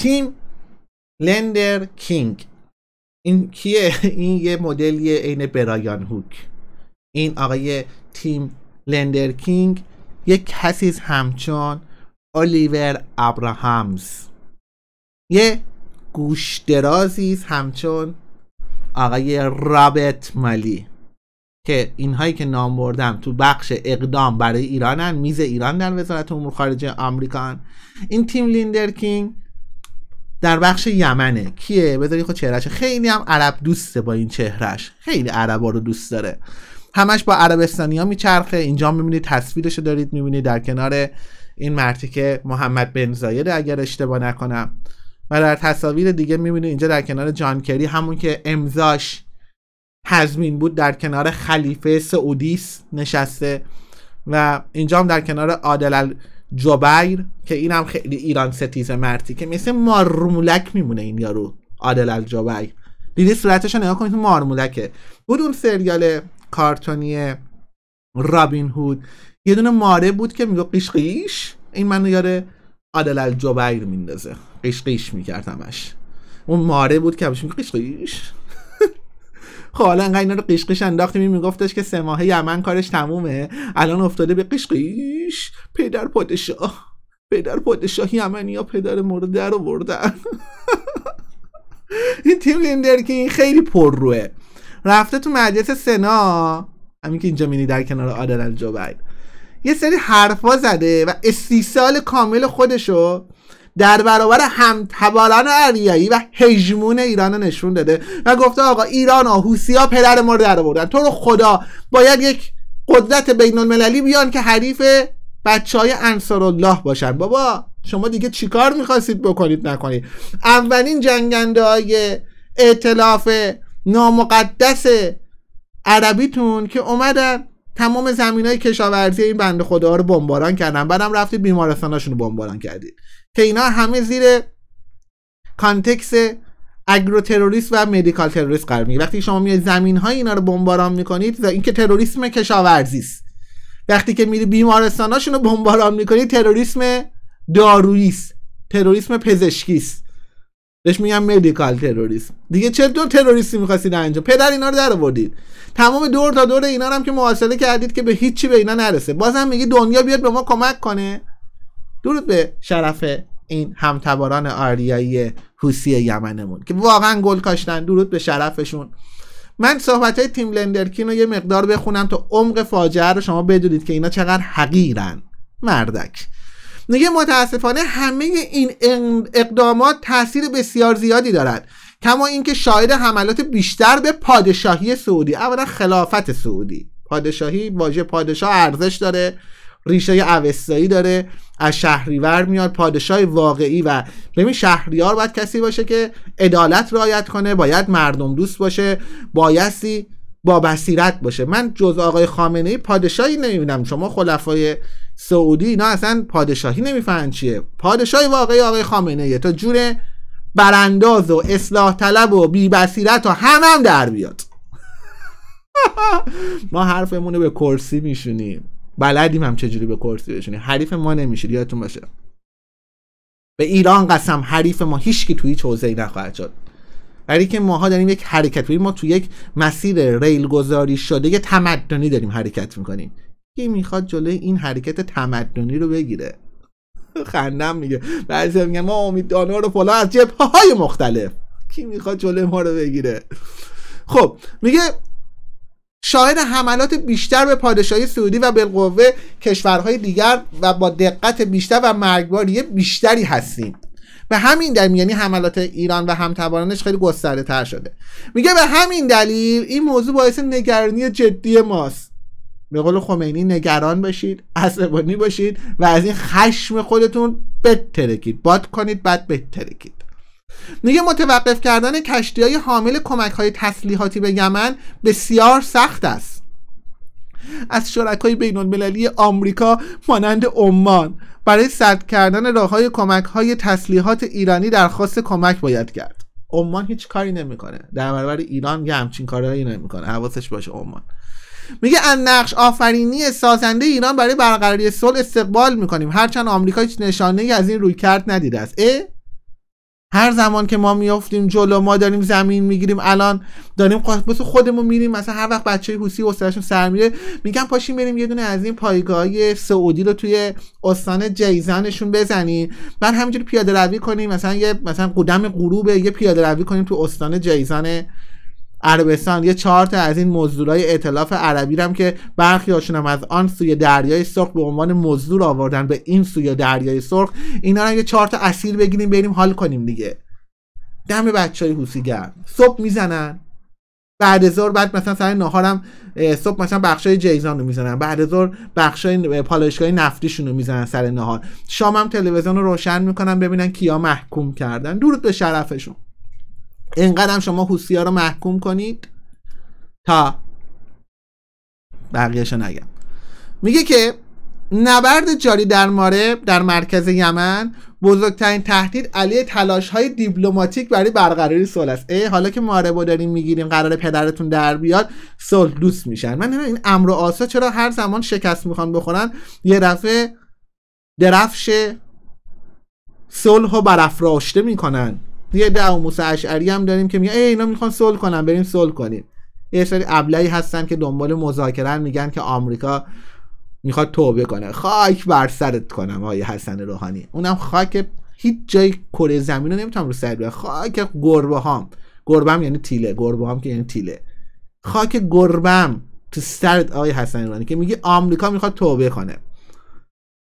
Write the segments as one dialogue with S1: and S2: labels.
S1: تیم لندر کینگ این کیه این یه مدلی عین برایان هوک این آقای تیم لندر کینگ یک کسی همچون الیور ابراهامز یه گوش درازی همچون آقای رابرت مالی که اینهایی که نام بردم تو بخش اقدام برای ایرانن میز ایران در وزارت امور خارجه آمریکان این تیم کینگ در بخش یمنه کیه بذاری خود خب چهرهش خیلی هم عرب دوسته با این چهرهش خیلی عربا رو دوست داره همش با عربستانی ها میچرخه اینجا میبینید تصویرش رو دارید میبینید در کنار این مردی که محمد بن زاید اگر اشتباه نکنم و در تصاویر دیگه میبینید اینجا در کنار جان کری همون که امضاش هزمین بود در کنار خلیفه سعودیس نشسته و اینجا هم در کنار عادل جبیر که اینم خیلی ایران ستیز مرتی که مثل مارمولک میمونه این یارو عادل الجبیر دیدی صورتش رو نگاه کنید مارمولکه بود اون سریال کارتونی رابین هود یه دونه ماره بود که میگو قیش قیش این منو یاره عادل الجبیر میندازه قیش قیش میکرد همش اون ماره بود که همش میگو قیش قیش خب حالا انقدر اینا رو قشقش انداختیم این میگفتش که سه ماهه یمن کارش تمومه الان افتاده به قشقش پدر پادشاه پدر پادشاه یمنی یا پدر مورد در آوردن این تیم لیندر که این خیلی پرروه. روه رفته تو مجلس سنا همین که اینجا مینی در کنار آدن جوبر یه سری حرفا زده و استیصال کامل خودشو در برابر همتباران اریایی و هژمون ایران نشون داده و گفته آقا ایران ها پدر ما رو در آوردن تو رو خدا باید یک قدرت بین المللی بیان که حریف بچه های انصار الله باشن بابا شما دیگه چیکار میخواستید بکنید نکنید اولین جنگنده های اعتلاف نامقدس عربیتون که اومدن تمام زمین های کشاورزی این بنده خدا رو بمباران کردن بعدم رفتید بیمارستاناشون رو بمباران کردید که اینا همه زیر کانتکس اگرو تروریست و مدیکال تروریست قرار میگیره وقتی شما میای زمین های اینا رو بمباران میکنید این اینکه تروریسم کشاورزی است وقتی که میری بیمارستاناشون رو بمباران میکنید تروریسم دارویی است تروریسم پزشکی است بهش میگن مدیکال تروریسم دیگه چطور تروریستی میخواستید اینجا؟ پدر اینا رو در آوردید تمام دور تا دور اینا هم که مواصله کردید که به هیچی به اینا نرسه بازم میگی دنیا بیاد به ما کمک کنه درود به شرف این همتباران آریایی حوسی یمنمون که واقعا گل کاشتن درود به شرفشون من صحبت های تیم لندرکین رو یه مقدار بخونم تا عمق فاجعه رو شما بدونید که اینا چقدر حقیرن مردک میگه متاسفانه همه این اقدامات تاثیر بسیار زیادی دارد کما اینکه شاهد حملات بیشتر به پادشاهی سعودی اولا خلافت سعودی پادشاهی واژه پادشاه ارزش داره ریشه اوستایی داره از شهریور میاد پادشاه واقعی و ببین شهریار باید کسی باشه که عدالت رعایت کنه باید مردم دوست باشه بایستی با بصیرت باشه من جز آقای خامنه ای پادشاهی نمیبینم شما خلفای سعودی اینا اصلا پادشاهی نمیفهمن چیه پادشاهی واقعی آقای خامنه ایه تا جور برانداز و اصلاح طلب و بیبصیرت و هم هم در بیاد ما حرفمون رو به کرسی میشونیم بلدیم هم چجوری به کرسی بشونیم حریف ما نمیشید یادتون باشه به ایران قسم حریف ما هیچکی توی هیچ ای نخواهد شد برای که ماها داریم یک حرکت ما تو یک مسیر ریل گذاری شده یه تمدنی داریم حرکت میکنیم کی میخواد جلوی این حرکت تمدنی رو بگیره خندم میگه بعضی میگن ما امید رو فلان از جبه های مختلف کی میخواد جلوی ما رو بگیره خب میگه شاهد حملات بیشتر به پادشاهی سعودی و بالقوه کشورهای دیگر و با دقت بیشتر و مرگباری بیشتری هستیم به همین دلیل یعنی حملات ایران و همتبارانش خیلی گسترده تر شده میگه به همین دلیل این موضوع باعث نگرانی جدی ماست به قول خمینی نگران باشید عصبانی باشید و از این خشم خودتون بترکید باد کنید بعد بترکید میگه متوقف کردن کشتی های حامل کمک های تسلیحاتی به یمن بسیار سخت است از شرکای بین المللی آمریکا مانند عمان برای سد کردن راه های کمک های تسلیحات ایرانی درخواست کمک باید کرد عمان هیچ کاری نمیکنه در برابر ایران یه همچین کارهایی نمیکنه حواسش باشه عمان میگه ان نقش آفرینی سازنده ایران برای برقراری صلح استقبال میکنیم هرچند آمریکا هیچ نشانه ای از این روی کرد ندیده است هر زمان که ما میافتیم جلو ما داریم زمین میگیریم الان داریم خودمون میریم مثلا هر وقت بچه حوسی حوصلهشون سر میره میگم پاشیم بریم یه دونه از این پایگاه سعودی رو توی استان جیزانشون بزنیم بعد همینجوری پیاده روی کنیم مثلا یه مثلا قدم غروب یه پیاده روی کنیم تو استان جیزان عربستان یه چهار تا از این مزدورای اطلاف عربی هم که برخی هاشون هم از آن سوی دریای سرخ به عنوان مزدور آوردن به این سوی دریای سرخ اینا رو یه چهار تا اسیر بگیریم بریم حال کنیم دیگه دم بچه های حوسیگر صبح میزنن بعد ظهر بعد مثلا سر ناهارم صبح مثلا بخشای جیزان رو میزنن بعد ظهر بخشای پالایشگاه نفتیشون رو میزنن سر نهار شامم تلویزیون رو روشن میکنن ببینن کیا محکوم کردن درود به شرفشون اینقدر شما ها رو محکوم کنید تا بقیهش نگم میگه که نبرد جاری در ماره در مرکز یمن بزرگترین تهدید علیه تلاش های دیپلماتیک برای برقراری صلح است ای حالا که ماربو داریم میگیریم قرار پدرتون در بیاد صلح دوست میشن من این امر و آسا چرا هر زمان شکست میخوان بخورن یه دفعه درفش صلح و برافراشته میکنن یه ده و موسی اشعری هم داریم که میگن ای اینا میخوان صلح کنن بریم صلح کنیم یه سری ابلهی هستن که دنبال مذاکرن میگن که آمریکا میخواد توبه کنه خاک بر سرت کنم ای حسن روحانی اونم خاک هیچ جای کره زمین رو نمیتونم رو سر خاک گربه هم گربه هم یعنی تیله گربه هم که یعنی تیله خاک گربم تو سرت آقای حسن روحانی که میگه آمریکا میخواد توبه کنه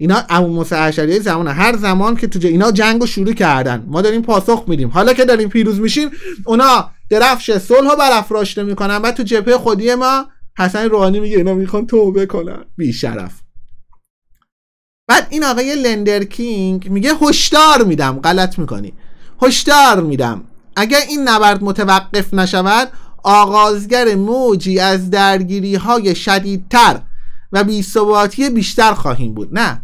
S1: اینا ابو موسی اشعری زمان هر زمان که تو اینا جنگو شروع کردن ما داریم پاسخ میدیم حالا که داریم پیروز میشیم اونا درفش صلح برافراشته میکنن بعد تو جبهه خودی ما حسن روحانی میگه اینا میخوان توبه کنن بی شرف بعد این آقای لندر کینگ میگه هشدار میدم غلط میکنی هشدار میدم اگر این نبرد متوقف نشود آغازگر موجی از درگیری های شدیدتر و بیثباتی بیشتر خواهیم بود نه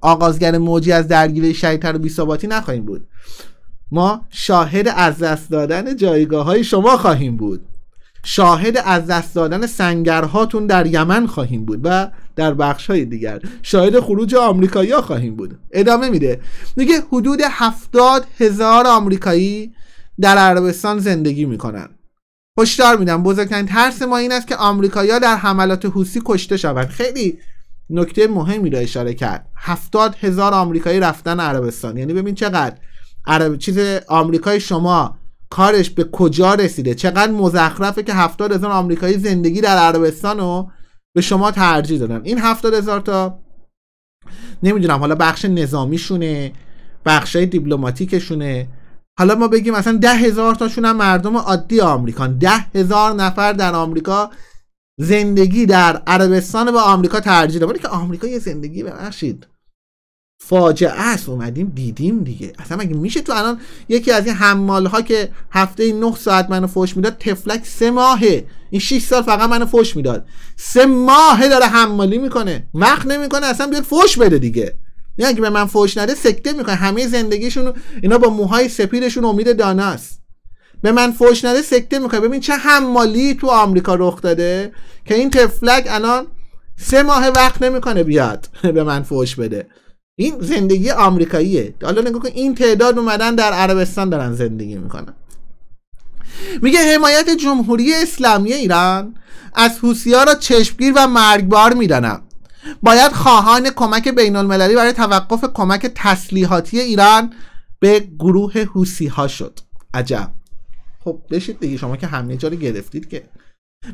S1: آغازگر موجی از درگیری شهیدتر و بیثباتی نخواهیم بود ما شاهد از دست دادن جایگاه های شما خواهیم بود شاهد از دست دادن سنگرهاتون در یمن خواهیم بود و در بخش های دیگر شاهد خروج آمریکایی خواهیم بود ادامه میده میگه حدود هفتاد هزار آمریکایی در عربستان زندگی میکنن هشدار میدم بزرگترین ترس ما این است که آمریکایی‌ها در حملات حوسی کشته شوند خیلی نکته مهمی را اشاره کرد هفتاد هزار آمریکایی رفتن عربستان یعنی ببین چقدر عرب چیز آمریکای شما کارش به کجا رسیده چقدر مزخرفه که هفتاد هزار آمریکایی زندگی در عربستان رو به شما ترجیح دادن این هفتاد هزار تا نمیدونم حالا بخش نظامیشونه بخش دیپلماتیکشونه حالا ما بگیم مثلا ده هزار تاشون هم مردم عادی آمریکان ده هزار نفر در آمریکا زندگی در عربستان به آمریکا ترجیح داره که آمریکا یه زندگی ببخشید فاجعه است اومدیم دیدیم دیگه اصلا میشه تو الان یکی از این حمال ها که هفته 9 ساعت منو فوش میداد تفلک سه ماهه این 6 سال فقط منو فوش میداد سه ماهه داره حمالی میکنه وقت نمیکنه اصلا بیاد فوش بده دیگه یعنی اگه به من فوش نده سکته میکنه همه زندگیشون اینا با موهای سپیدشون امید داناست به من فوش نده سکته میکنه ببین چه حمالی تو آمریکا رخ داده که این تفلک الان سه ماه وقت نمیکنه بیاد به من فوش بده این زندگی آمریکاییه حالا نگاه کن این تعداد اومدن در عربستان دارن زندگی میکنن میگه حمایت جمهوری اسلامی ایران از ها را چشمگیر و مرگبار میدانم باید خواهان کمک بین المللی برای توقف کمک تسلیحاتی ایران به گروه حوسی ها شد عجب خب بشید دیگه شما که همه جا رو گرفتید که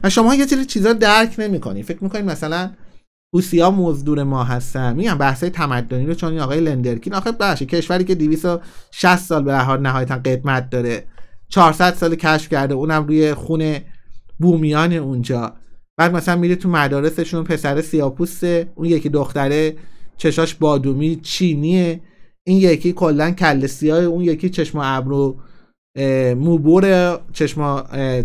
S1: و شما یه چیزی چیزا درک نمیکنید فکر میکنید مثلا روسیا مزدور ما هستن میگم بحثای تمدنی رو چون آقای لندرکین آخه باشه کشوری که 260 سال به هر نهایتا قدمت داره 400 سال کشف کرده اونم روی خون بومیان اونجا بعد مثلا میره تو مدارسشون پسر سیاپوسته اون یکی دختره چشاش بادومی چینیه این یکی کلا کله سیاه اون یکی چشم ابرو موبور چشم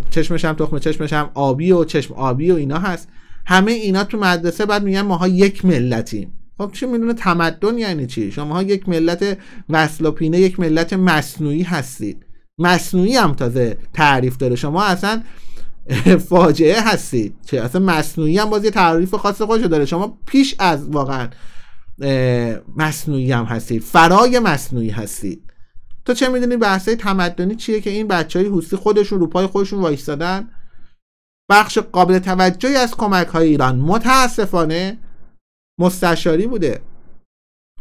S1: چشمش هم تخم چشمش هم آبی و چشم آبی و اینا هست همه اینا تو مدرسه بعد میگن ماها یک ملتیم خب چی میدونه تمدن یعنی چی شماها یک ملت وصل و پینه یک ملت مصنوعی هستید مصنوعی هم تازه تعریف داره شما اصلا فاجعه هستید چه اصلا مصنوعی هم باز یه تعریف خاص خودشو داره شما پیش از واقعا مصنوعی هم هستید فرای مصنوعی هستید تو چه میدونی بحثه تمدنی چیه که این بچه های حوسی خودشون رو پای خودشون وایستادن بخش قابل توجهی از کمک های ایران متاسفانه مستشاری بوده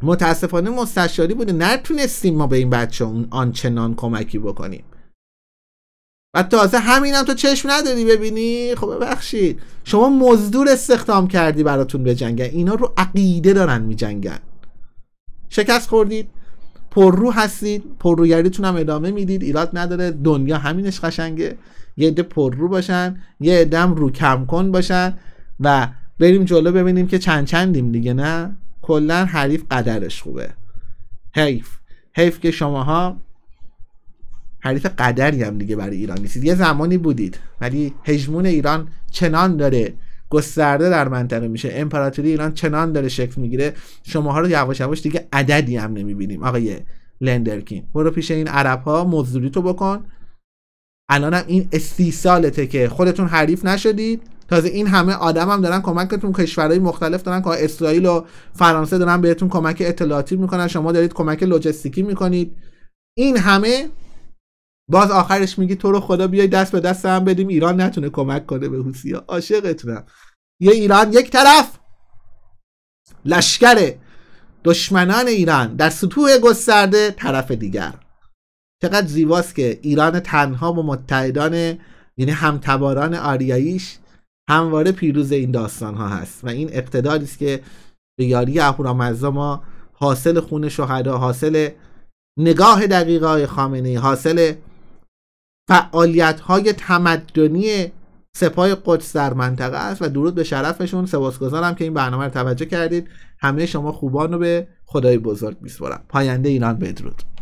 S1: متاسفانه مستشاری بوده نتونستیم ما به این بچه اون آنچنان کمکی بکنیم و تازه همینم هم تو چشم نداری ببینی خب ببخشید شما مزدور استخدام کردی براتون به جنگ اینا رو عقیده دارن می جنگن شکست خوردید پررو هستید پرروگریتون هم ادامه میدید ایراد نداره دنیا همینش قشنگه یه عده پررو باشن یه عده هم رو کم کن باشن و بریم جلو ببینیم که چند چندیم دیگه نه کلا حریف قدرش خوبه حیف حیف که شماها حریف قدری هم دیگه برای ایران نیستید یه زمانی بودید ولی هجمون ایران چنان داره گسترده در منطقه میشه امپراتوری ایران چنان داره شکل میگیره شماها رو یواش یواش دیگه عددی هم نمیبینیم آقای لندرکین برو پیش این عرب ها مزدوری تو بکن الانم این سی سالته که خودتون حریف نشدید تازه این همه آدم هم دارن کمکتون کشورهای مختلف دارن که اسرائیل و فرانسه دارن بهتون کمک اطلاعاتی میکنن شما دارید کمک لوجستیکی میکنید این همه باز آخرش میگی تو رو خدا بیای دست به دست هم بدیم ایران نتونه کمک کنه به حوسیا عاشقتونم یه ایران یک طرف لشکر دشمنان ایران در سطوح گسترده طرف دیگر چقدر زیباست که ایران تنها با متحدان یعنی همتباران آریاییش همواره پیروز این داستان ها هست و این اقتداری است که به یاری اهورامزدا ما حاصل خون شهدا حاصل نگاه دقیقه های خامنه حاصل فعالیت های تمدنی سپاه قدس در منطقه است و درود به شرفشون سپاسگزارم که این برنامه رو توجه کردید همه شما خوبان رو به خدای بزرگ میسپرم پاینده ایران بدرود